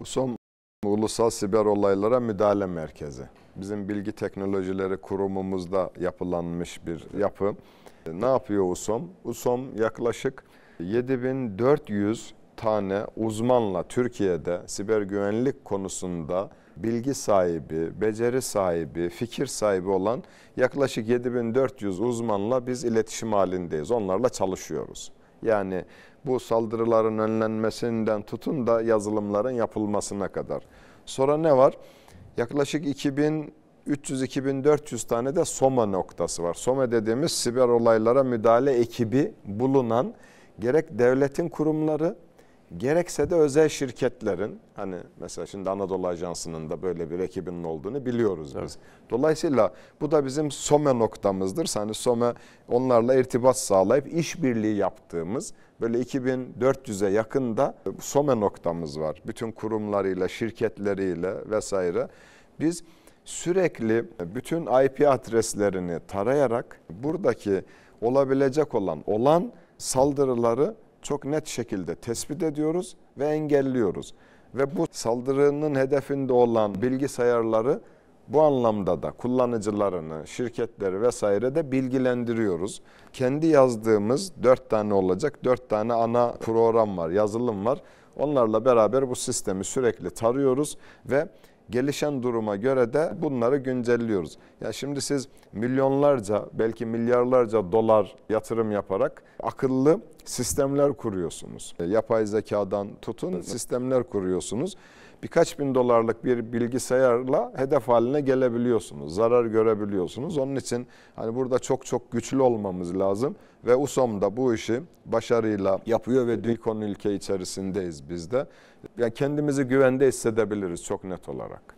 USOM Ulusal Siber Olaylara Müdahale Merkezi. Bizim bilgi teknolojileri kurumumuzda yapılanmış bir yapı. Ne yapıyor USOM? USOM yaklaşık 7400 tane uzmanla Türkiye'de siber güvenlik konusunda bilgi sahibi, beceri sahibi, fikir sahibi olan yaklaşık 7400 uzmanla biz iletişim halindeyiz. Onlarla çalışıyoruz. Yani bu saldırıların önlenmesinden tutun da yazılımların yapılmasına kadar. Sonra ne var? Yaklaşık 2300-2400 tane de SOMA noktası var. SOMA dediğimiz siber olaylara müdahale ekibi bulunan gerek devletin kurumları gerekse de özel şirketlerin hani mesela şimdi Anadolu Ajansı'nın da böyle bir ekibinin olduğunu biliyoruz evet. biz. Dolayısıyla bu da bizim SOME noktamızdır. Hani SOME onlarla irtibat sağlayıp işbirliği yaptığımız böyle 2400'e yakında SOME noktamız var. Bütün kurumlarıyla, şirketleriyle vesaire. Biz sürekli bütün IP adreslerini tarayarak buradaki olabilecek olan olan saldırıları çok net şekilde tespit ediyoruz ve engelliyoruz. Ve bu saldırının hedefinde olan bilgisayarları bu anlamda da kullanıcılarını, şirketleri vesaire de bilgilendiriyoruz. Kendi yazdığımız dört tane olacak, dört tane ana program var, yazılım var. Onlarla beraber bu sistemi sürekli tarıyoruz ve gelişen duruma göre de bunları güncelliyoruz. Ya şimdi siz milyonlarca belki milyarlarca dolar yatırım yaparak akıllı sistemler kuruyorsunuz. E, yapay zekadan tutun sistemler kuruyorsunuz. Birkaç bin dolarlık bir bilgisayarla hedef haline gelebiliyorsunuz. Zarar görebiliyorsunuz. Onun için hani burada çok çok güçlü olmamız lazım ve USOM da bu işi başarıyla yapıyor ve dün konu ülke içerisindeyiz biz de. Yani kendimizi güvende hissedebiliriz çok net olarak.